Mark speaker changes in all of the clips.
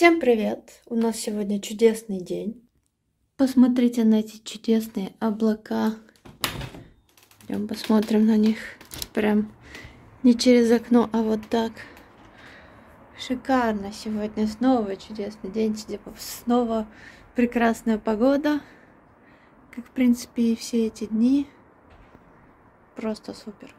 Speaker 1: Всем привет! У нас сегодня чудесный день. Посмотрите на эти чудесные облака. Идем посмотрим на них. Прям не через окно, а вот так. Шикарно! Сегодня снова чудесный день. Типа, снова прекрасная погода. Как, в принципе, и все эти дни. Просто супер.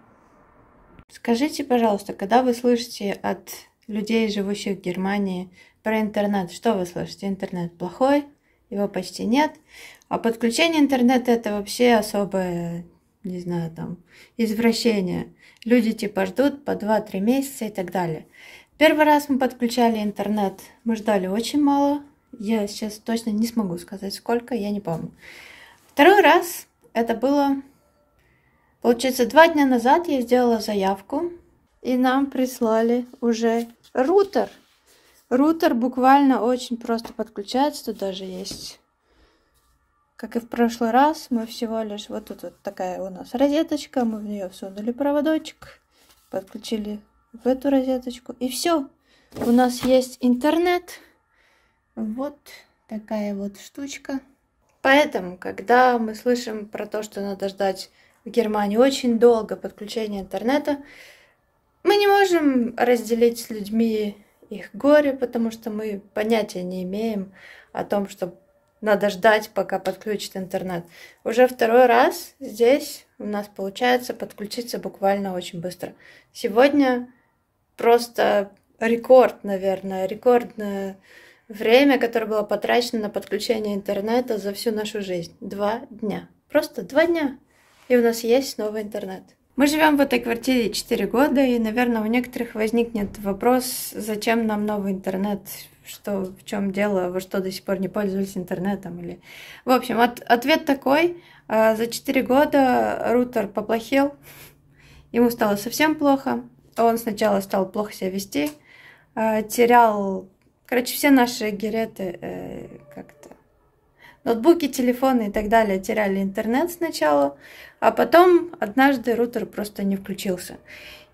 Speaker 1: Скажите, пожалуйста, когда вы слышите от людей, живущих в Германии, про интернет. Что вы слышите? Интернет плохой, его почти нет. А подключение интернета это вообще особое, не знаю, там, извращение. Люди типа ждут по 2-3 месяца и так далее. Первый раз мы подключали интернет, мы ждали очень мало. Я сейчас точно не смогу сказать сколько, я не помню. Второй раз это было, получается, два дня назад я сделала заявку, и нам прислали уже рутер Рутер буквально очень просто подключается, тут даже есть как и в прошлый раз, мы всего лишь... Вот тут вот такая у нас розеточка, мы в нее всунули проводочек, подключили в эту розеточку, и все. У нас есть интернет. Вот такая вот штучка. Поэтому, когда мы слышим про то, что надо ждать в Германии очень долго подключение интернета, мы не можем разделить с людьми их горе, потому что мы понятия не имеем о том, что надо ждать, пока подключит интернет. Уже второй раз здесь у нас получается подключиться буквально очень быстро. Сегодня просто рекорд, наверное, рекордное время, которое было потрачено на подключение интернета за всю нашу жизнь. Два дня. Просто два дня. И у нас есть новый интернет. Мы живем в этой квартире 4 года, и, наверное, у некоторых возникнет вопрос, зачем нам новый интернет, что, в чем дело, во что до сих пор не пользовались интернетом или... В общем, от, ответ такой, а, за 4 года рутер поплохел, ему стало совсем плохо, он сначала стал плохо себя вести, а, терял... Короче, все наши гереты э, как-то Ноутбуки, телефоны и так далее теряли интернет сначала, а потом однажды рутер просто не включился.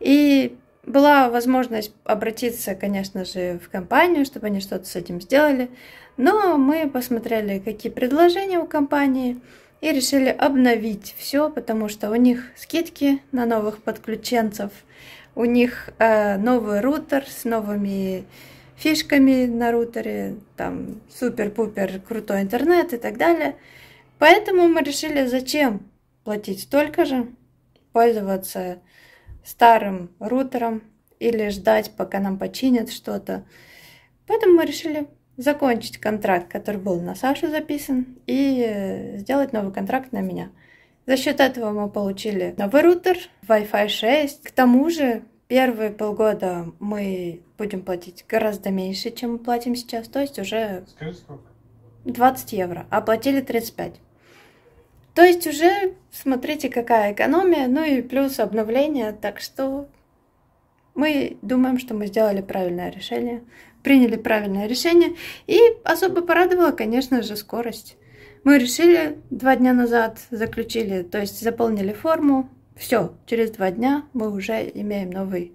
Speaker 1: И была возможность обратиться, конечно же, в компанию, чтобы они что-то с этим сделали. Но мы посмотрели, какие предложения у компании, и решили обновить все, потому что у них скидки на новых подключенцев, у них э, новый рутер с новыми фишками на рутере, там супер-пупер крутой интернет и так далее. Поэтому мы решили, зачем платить столько же, пользоваться старым рутером или ждать, пока нам починят что-то. Поэтому мы решили закончить контракт, который был на Сашу записан, и э, сделать новый контракт на меня. За счет этого мы получили новый рутер, Wi-Fi 6. К тому же Первые полгода мы будем платить гораздо меньше, чем мы платим сейчас. То есть уже... Скажи, 20 евро, а платили 35. То есть уже, смотрите, какая экономия, ну и плюс обновление, так что мы думаем, что мы сделали правильное решение, приняли правильное решение. И особо порадовала, конечно же, скорость. Мы решили два дня назад, заключили, то есть заполнили форму, все, через два дня мы уже имеем новый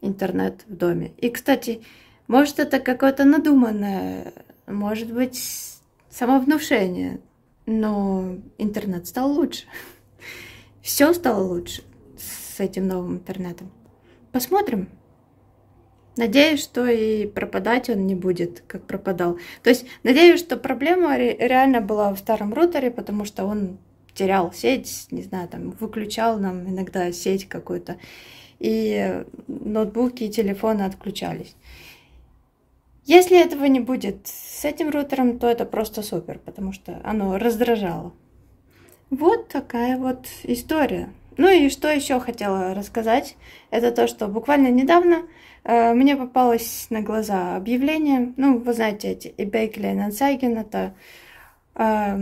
Speaker 1: интернет в доме. И, кстати, может это какое-то надуманное, может быть самовнушение, но интернет стал лучше. Все стало лучше с этим новым интернетом. Посмотрим. Надеюсь, что и пропадать он не будет, как пропадал. То есть, надеюсь, что проблема реально была в старом роторе, потому что он терял сеть, не знаю, там выключал нам иногда сеть какую-то, и ноутбуки и телефоны отключались. Если этого не будет с этим рутером, то это просто супер, потому что оно раздражало. Вот такая вот история. Ну и что еще хотела рассказать, это то, что буквально недавно э, мне попалось на глаза объявление, ну вы знаете эти eBay Клейн Сайген, это э,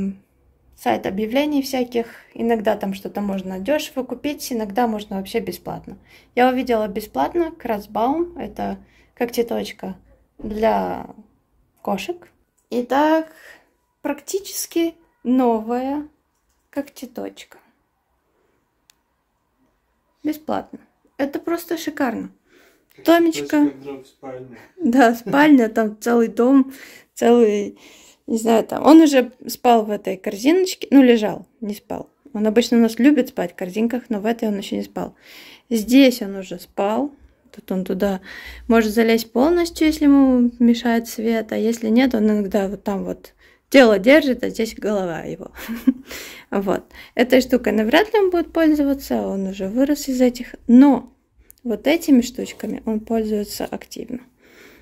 Speaker 1: сайт объявлений всяких. Иногда там что-то можно дешево купить, иногда можно вообще бесплатно. Я увидела бесплатно Красбаум, это как когтеточка для кошек. Итак, практически новая когтеточка. Бесплатно. Это просто шикарно. Томечка. Да, спальня, там целый дом, целый не знаю, там, он уже спал в этой корзиночке, ну, лежал, не спал. Он обычно у нас любит спать в корзинках, но в этой он еще не спал. Здесь он уже спал, тут он туда может залезть полностью, если ему мешает свет, а если нет, он иногда вот там вот тело держит, а здесь голова его. Вот. Этой штукой навряд ли он будет пользоваться, он уже вырос из этих, но вот этими штучками он пользуется активно.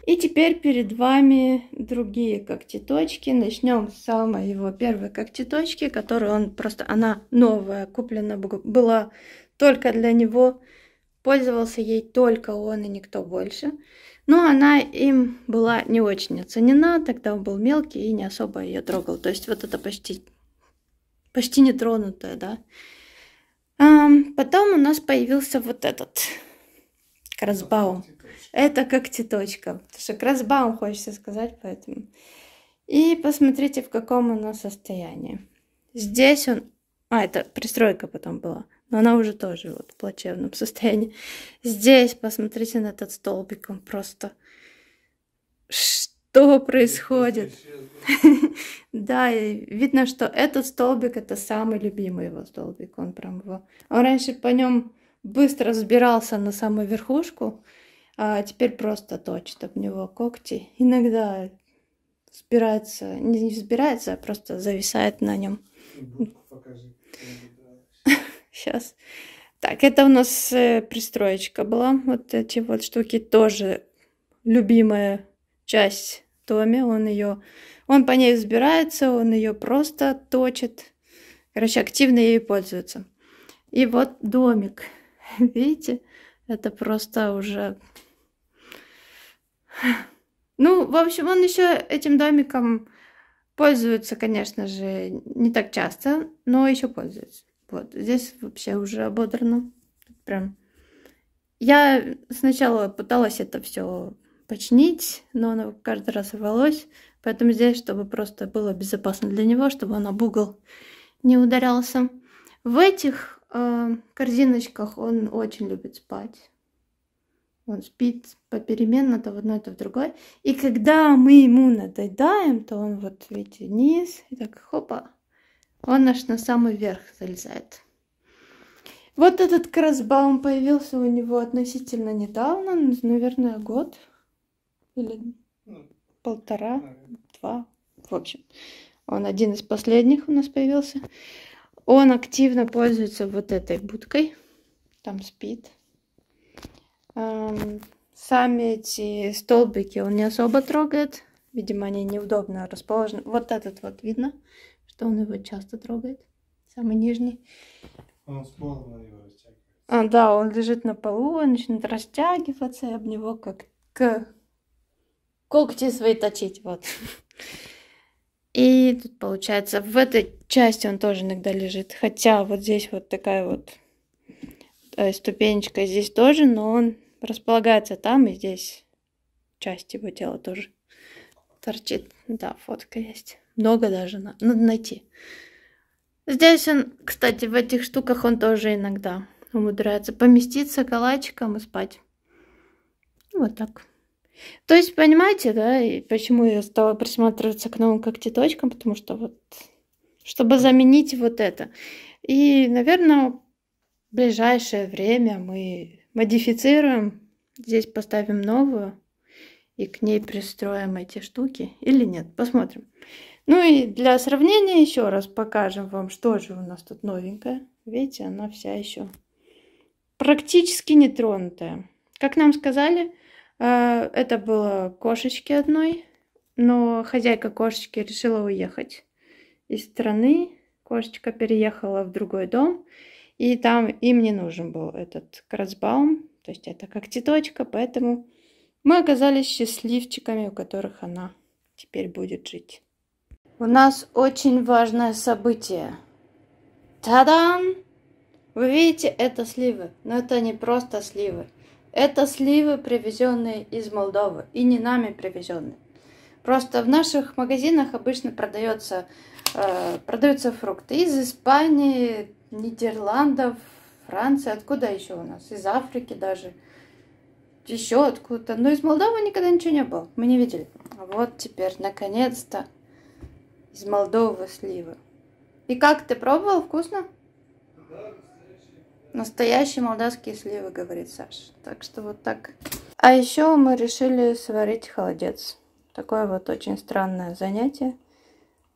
Speaker 1: И теперь перед вами другие когтеточки. Начнем с самой его первой когтеточки, которую он просто, она новая, куплена была только для него. Пользовался ей только он и никто больше. Но она им была не очень оценена, тогда он был мелкий и не особо ее трогал. То есть вот это почти, почти нетронутая, да. А потом у нас появился вот этот Красбаум. Это как теточка. Потому что красбаум хочется сказать, поэтому. И посмотрите, в каком оно состоянии. Здесь он... А, это пристройка потом была. Но она уже тоже вот в плачевном состоянии. Здесь посмотрите на этот столбик. Он просто... Что происходит? Да, и видно, что этот столбик это самый любимый его столбик. Он прям его... Он раньше по нем быстро взбирался на самую верхушку. А теперь просто точит об него когти. Иногда сбирается не взбирается, а просто зависает на нем. Сейчас. Так, это у нас э, пристроечка была. Вот эти вот штуки тоже любимая часть Томи. Он ее, он по ней взбирается, он ее просто точит. Короче, активно ей пользуется. И вот домик. Видите? Это просто уже Ну, в общем, он еще этим домиком пользуется, конечно же, не так часто, но еще пользуется. Вот, здесь вообще уже ободрано. Прям. Я сначала пыталась это все починить, но оно каждый раз рвалось. Поэтому здесь, чтобы просто было безопасно для него, чтобы он об угол не ударялся. В этих э, корзиночках он очень любит спать. Он спит попеременно то в одной, то в другой. И когда мы ему надоедаем, то он вот, видите, вниз, и так, хопа, он наш на самый верх залезает. Вот этот красбаум появился у него относительно недавно, наверное, год или ну, полтора, два, в общем. Он один из последних у нас появился. Он активно пользуется вот этой будкой, там спит. Сами эти столбики он не особо трогает. Видимо, они неудобно расположены. Вот этот вот видно, что он его часто трогает. Самый нижний. Он с пола растягивается. А, да, он лежит на полу, он начинает растягиваться, и об него как к когти свои точить. Вот. И тут получается, в этой части он тоже иногда лежит. Хотя вот здесь вот такая вот э, ступенечка здесь тоже, но он располагается там и здесь. Часть его тела тоже торчит. Да, фотка есть. Много даже надо найти. Здесь он, кстати, в этих штуках он тоже иногда умудряется поместиться калачиком и спать. Вот так. То есть, понимаете, да, и почему я стала присматриваться к новым когтеточкам, потому что вот, чтобы заменить вот это. И, наверное, в ближайшее время мы модифицируем, здесь поставим новую и к ней пристроим эти штуки или нет, посмотрим. Ну и для сравнения еще раз покажем вам, что же у нас тут новенькое. Видите, она вся еще практически нетронутая. Как нам сказали, э, это было кошечки одной, но хозяйка кошечки решила уехать из страны. Кошечка переехала в другой дом, и там им не нужен был этот красбаум, то есть это как теточка, поэтому мы оказались счастливчиками, у которых она теперь будет жить. У нас очень важное событие. Та-дам! Вы видите, это сливы, но это не просто сливы. Это сливы, привезенные из Молдовы, и не нами привезенные. Просто в наших магазинах обычно продается, э, продаются фрукты из Испании, Нидерландов, Франции, откуда еще у нас? Из Африки даже. Еще откуда-то. Но из Молдовы никогда ничего не было. Мы не видели. А вот теперь, наконец-то, из Молдовы сливы. И как, ты пробовал? Вкусно? Да. Настоящие молдавские сливы, говорит Саша. Так что вот так. А еще мы решили сварить холодец. Такое вот очень странное занятие.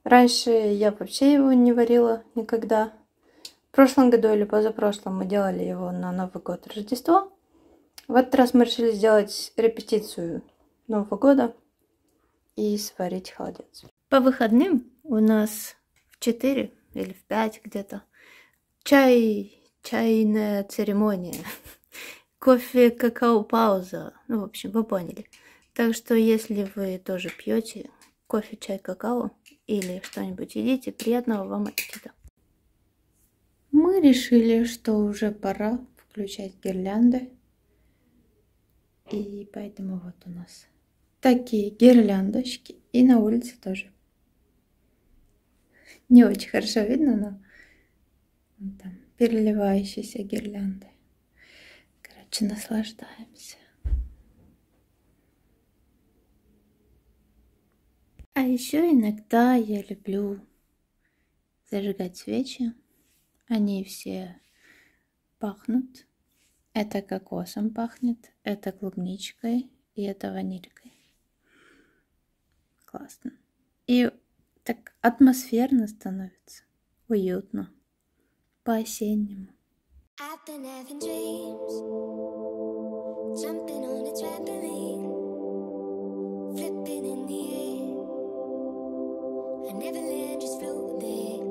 Speaker 1: Раньше я вообще его не варила никогда. В прошлом году или позапрошлом мы делали его на Новый год Рождество. В этот раз мы решили сделать репетицию Нового года и сварить холодец. По выходным у нас в 4 или в 5 где-то чай, чайная церемония, кофе, какао, пауза. Ну, в общем, вы поняли. Так что, если вы тоже пьете кофе, чай, какао или что-нибудь едите, приятного вам аппетита! мы решили, что уже пора включать гирлянды. И поэтому вот у нас такие гирляндочки. И на улице тоже. Не очень хорошо видно, но там переливающиеся гирлянды. Короче, наслаждаемся. А еще иногда я люблю зажигать свечи. Они все пахнут. Это кокосом пахнет, это клубничкой и это ванилькой. Классно. И так атмосферно становится, уютно, по-осеннему. I never land, just floating there.